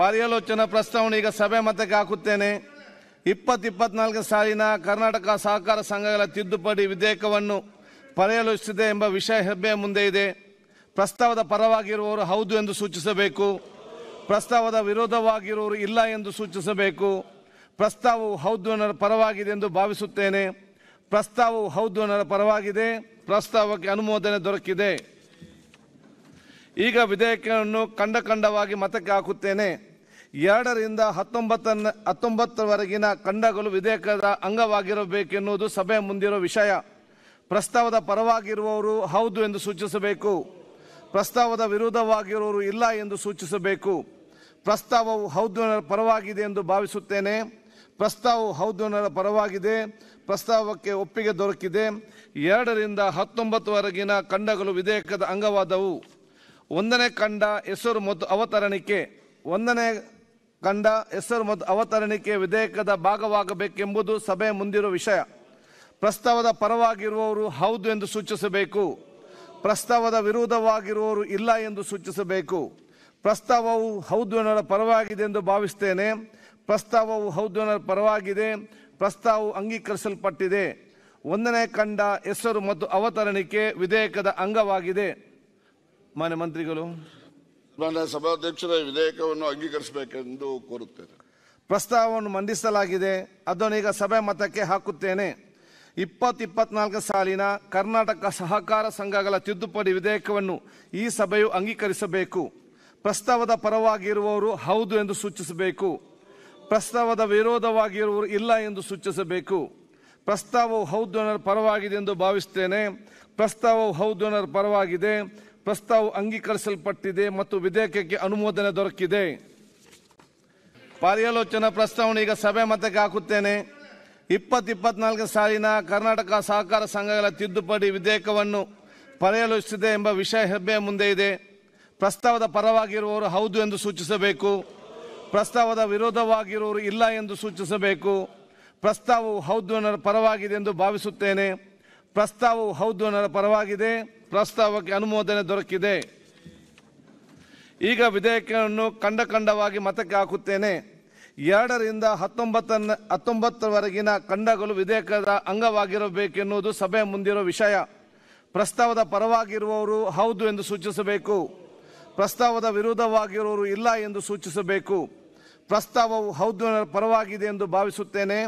ಪರ್ಯಾಲೋಚನಾ ಪ್ರಸ್ತಾವನೆ ಈಗ ಸಭೆ ಮತಕ್ಕೆ ಹಾಕುತ್ತೇನೆ ಇಪ್ಪತ್ತಿಪ್ಪತ್ನಾಲ್ಕು ಸಾಲಿನ ಕರ್ನಾಟಕ ಸಹಕಾರ ಸಂಘಗಳ ತಿದ್ದುಪಡಿ ವಿಧೇಯಕವನ್ನು ಪರ್ಯಾಲೋಚಿಸಿದೆ ಎಂಬ ವಿಷಯ ಹೆಬ್ಬೆಯ ಮುಂದೆ ಇದೆ ಪ್ರಸ್ತಾವದ ಪರವಾಗಿರುವವರು ಹೌದು ಎಂದು ಸೂಚಿಸಬೇಕು ಪ್ರಸ್ತಾವದ ವಿರೋಧವಾಗಿರುವವರು ಇಲ್ಲ ಎಂದು ಸೂಚಿಸಬೇಕು ಪ್ರಸ್ತಾವವು ಹೌದು ಅನ್ನೋ ಪರವಾಗಿದೆ ಎಂದು ಭಾವಿಸುತ್ತೇನೆ ಪ್ರಸ್ತಾವವು ಹೌದು ಅನ್ನೋ ಪರವಾಗಿದೆ ಪ್ರಸ್ತಾವಕ್ಕೆ ಅನುಮೋದನೆ ದೊರಕಿದೆ ಈಗ ವಿಧೇಯಕವನ್ನು ಕಂಡ ಕಂಡವಾಗಿ ಮತಕ್ಕೆ ಹಾಕುತ್ತೇನೆ ಎರಡರಿಂದ ಹತ್ತೊಂಬತ್ತನ್ನ ಹತ್ತೊಂಬತ್ತರವರೆಗಿನ ಕಂಡಗಳು ವಿಧೇಯಕದ ಅಂಗವಾಗಿರಬೇಕೆನ್ನುವುದು ಸಭೆ ಮುಂದಿರುವ ವಿಷಯ ಪ್ರಸ್ತಾವದ ಪರವಾಗಿರುವವರು ಹೌದು ಎಂದು ಸೂಚಿಸಬೇಕು ಪ್ರಸ್ತಾವದ ವಿರೋಧವಾಗಿರುವವರು ಇಲ್ಲ ಎಂದು ಸೂಚಿಸಬೇಕು ಪ್ರಸ್ತಾವವು ಹೌದು ಪರವಾಗಿದೆ ಎಂದು ಭಾವಿಸುತ್ತೇನೆ ಪ್ರಸ್ತಾವವು ಹೌದು ಪರವಾಗಿದೆ ಪ್ರಸ್ತಾವಕ್ಕೆ ಒಪ್ಪಿಗೆ ದೊರಕಿದೆ ಎರಡರಿಂದ ಹತ್ತೊಂಬತ್ತುವರೆಗಿನ ಖಂಡಗಳು ವಿಧೇಯಕದ ಅಂಗವಾದವು ಒಂದನೇ ಕಂಡ ಹೆಸರು ಮತ್ತು ಅವತರಣಿಕೆ ಒಂದನೇ ಕಂಡ ಹೆಸರು ಮತ್ತು ಅವತರಣಿಕೆ ವಿಧೇಯಕದ ಭಾಗವಾಗಬೇಕೆಂಬುದು ಸಭೆ ಮುಂದಿರುವ ವಿಷಯ ಪ್ರಸ್ತಾವದ ಪರವಾಗಿರುವವರು ಹೌದು ಎಂದು ಸೂಚಿಸಬೇಕು ಪ್ರಸ್ತಾವದ ವಿರೋಧವಾಗಿರುವವರು ಇಲ್ಲ ಎಂದು ಸೂಚಿಸಬೇಕು ಪ್ರಸ್ತಾವವು ಹೌದು ಎನ್ನುವ ಪರವಾಗಿದೆ ಎಂದು ಭಾವಿಸ್ತೇನೆ ಪ್ರಸ್ತಾವವು ಹೌದು ಎನ್ನುವ ಪರವಾಗಿದೆ ಪ್ರಸ್ತಾವವು ಅಂಗೀಕರಿಸಲ್ಪಟ್ಟಿದೆ ಒಂದನೇ ಕಂಡ ಹೆಸರು ಮತ್ತು ಅವತರಣಿಕೆ ವಿಧೇಯಕದ ಅಂಗವಾಗಿದೆ ಮಾನ್ಯ ಮಂತ್ರಿಗಳು ಮಾನ್ಯ ಸಭಾಧ್ಯಕ್ಷರ ವಿಧೇಯಕವನ್ನು ಅಂಗೀಕರಿಸಬೇಕೆಂದು ಕೋರುತ್ತೇನೆ ಪ್ರಸ್ತಾವವನ್ನು ಮಂಡಿಸಲಾಗಿದೆ ಅದನ್ನು ಈಗ ಸಭೆ ಮತಕ್ಕೆ ಹಾಕುತ್ತೇನೆ ಇಪ್ಪತ್ತು ಇಪ್ಪತ್ನಾಲ್ಕು ಸಾಲಿನ ಕರ್ನಾಟಕ ಸಹಕಾರ ಸಂಘಗಳ ತಿದ್ದುಪಡಿ ವಿಧೇಯಕವನ್ನು ಈ ಸಭೆಯು ಅಂಗೀಕರಿಸಬೇಕು ಪ್ರಸ್ತಾವದ ಪರವಾಗಿರುವವರು ಹೌದು ಎಂದು ಸೂಚಿಸಬೇಕು ಪ್ರಸ್ತಾವದ ವಿರೋಧವಾಗಿರುವವರು ಇಲ್ಲ ಎಂದು ಸೂಚಿಸಬೇಕು ಪ್ರಸ್ತಾವವು ಹೌದು ಪರವಾಗಿದೆ ಎಂದು ಭಾವಿಸುತ್ತೇನೆ ಪ್ರಸ್ತಾವವು ಹೌದು ಪರವಾಗಿದೆ ಪ್ರಸ್ತಾವ ಅಂಗೀಕರಿಸಲ್ಪಟ್ಟಿದೆ ಮತ್ತು ವಿಧೇಯಕಕ್ಕೆ ಅನುಮೋದನೆ ದೊರಕಿದೆ ಪರ್ಯಾಲೋಚನಾ ಪ್ರಸ್ತಾವನೆ ಈಗ ಸಭೆ ಮತಕ್ಕೆ ಹಾಕುತ್ತೇನೆ ಇಪ್ಪತ್ನಾಲ್ಕು ಸಾಲಿನ ಕರ್ನಾಟಕ ಸಹಕಾರ ಸಂಘಗಳ ತಿದ್ದುಪಡಿ ವಿಧೇಯಕವನ್ನು ಪರ್ಯಾಲೋಚಿಸಿದೆ ಎಂಬ ವಿಷಯ ಹೆಬ್ಬೆ ಮುಂದೆ ಇದೆ ಪ್ರಸ್ತಾವದ ಪರವಾಗಿರುವವರು ಹೌದು ಎಂದು ಸೂಚಿಸಬೇಕು ಪ್ರಸ್ತಾವದ ವಿರೋಧವಾಗಿರುವವರು ಇಲ್ಲ ಎಂದು ಸೂಚಿಸಬೇಕು ಪ್ರಸ್ತಾವವು ಹೌದು ಪರವಾಗಿದೆ ಎಂದು ಭಾವಿಸುತ್ತೇನೆ ಪ್ರಸ್ತಾವವು ಹೌದು ಪರವಾಗಿದೆ ಪ್ರಸ್ತಾವಕ್ಕೆ ಅನುಮೋದನೆ ದೊರಕಿದೆ ಈಗ ವಿಧೇಯಕವನ್ನು ಖಂಡ ಖಂಡವಾಗಿ ಮತಕ್ಕೆ ಹಾಕುತ್ತೇನೆ ಎರಡರಿಂದ ಹತ್ತೊಂಬತ್ತನ್ನ ಹತ್ತೊಂಬತ್ತರವರೆಗಿನ ಖಂಡಗಳು ವಿಧೇಯಕದ ಅಂಗವಾಗಿರಬೇಕೆನ್ನುವುದು ಸಭೆ ಮುಂದಿರುವ ವಿಷಯ ಪ್ರಸ್ತಾವದ ಪರವಾಗಿರುವವರು ಹೌದು ಎಂದು ಸೂಚಿಸಬೇಕು ಪ್ರಸ್ತಾವದ ವಿರೋಧವಾಗಿರುವವರು ಇಲ್ಲ ಎಂದು ಸೂಚಿಸಬೇಕು ಪ್ರಸ್ತಾವವು ಹೌದು ಪರವಾಗಿದೆ ಎಂದು ಭಾವಿಸುತ್ತೇನೆ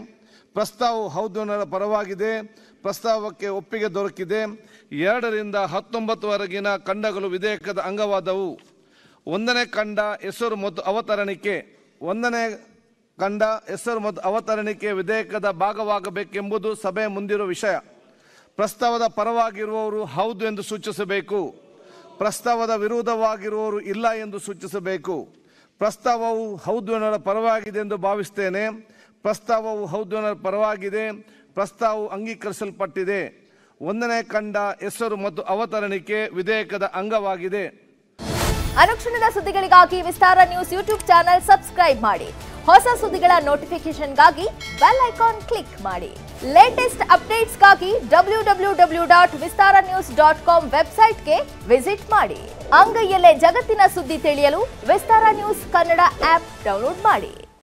ಪ್ರಸ್ತಾವವು ಹೌದು ಪರವಾಗಿದೆ ಪ್ರಸ್ತಾವಕ್ಕೆ ಒಪ್ಪಿಗೆ ದೊರಕಿದೆ ಎರಡರಿಂದ ಹತ್ತೊಂಬತ್ತುವರೆಗಿನ ಖಂಡಗಳು ವಿಧೇಯಕದ ಅಂಗವಾದವು ಒಂದನೇ ಖಂಡ ಹೆಸರು ಮತ್ತು ಅವತರಣಿಕೆ ಒಂದನೇ ಕಂಡ ಹೆಸರು ಮತ್ತು ಅವತರಣಿಕೆ ವಿಧೇಯಕದ ಭಾಗವಾಗಬೇಕೆಂಬುದು ಸಭೆ ಮುಂದಿರುವ ವಿಷಯ ಪ್ರಸ್ತಾವದ ಪರವಾಗಿರುವವರು ಹೌದು ಎಂದು ಸೂಚಿಸಬೇಕು ಪ್ರಸ್ತಾವದ ವಿರೋಧವಾಗಿರುವವರು ಇಲ್ಲ ಎಂದು ಸೂಚಿಸಬೇಕು ಪ್ರಸ್ತಾವವು ಹೌದು ಎನ್ನುವ ಪರವಾಗಿದೆ ಎಂದು ಭಾವಿಸ್ತೇನೆ ಪ್ರಸ್ತಾವವು ಹೌದನ ಪರವಾಗಿದೆ ಪ್ರಸ್ತಾವವು ಅಂಗೀಕರಿಸಲ್ಪಟ್ಟಿದೆ ಒಂದನೇ ಕಂಡ ಹೆಸರು ಮತ್ತು ಅವತರಣಿಕೆ ವಿಧೇಯಕದ ಅಂಗವಾಗಿದೆ ಅನುಕ್ಷಣದ ಸುದ್ದಿಗಳಿಗಾಗಿ Vistara news YouTube channel subscribe ಮಾಡಿ ಹೊಸ ಸುದ್ದಿಗಳ ನೋಟಿಫಿಕೇಶನ್ಗಾಗಿ ಬೆಲ್ ಐಕಾನ್ ಕ್ಲಿಕ್ ಮಾಡಿ ಲೇಟೆಸ್ಟ್ ಅಪ್ಡೇಟ್ಸ್ಗಾಗಿ W W W dot Vistara news dot com ವೆಬ್ಸೈಟ್ಗೆ ವಿಸಿಟ್ ಮಾಡಿ ಅಂಗೈಯಲ್ಲೇ ಜಗತ್ತಿನ ಸುದ್ದಿ ತಿಳಿಯಲು Vistara news Kannada app download ಮಾಡಿ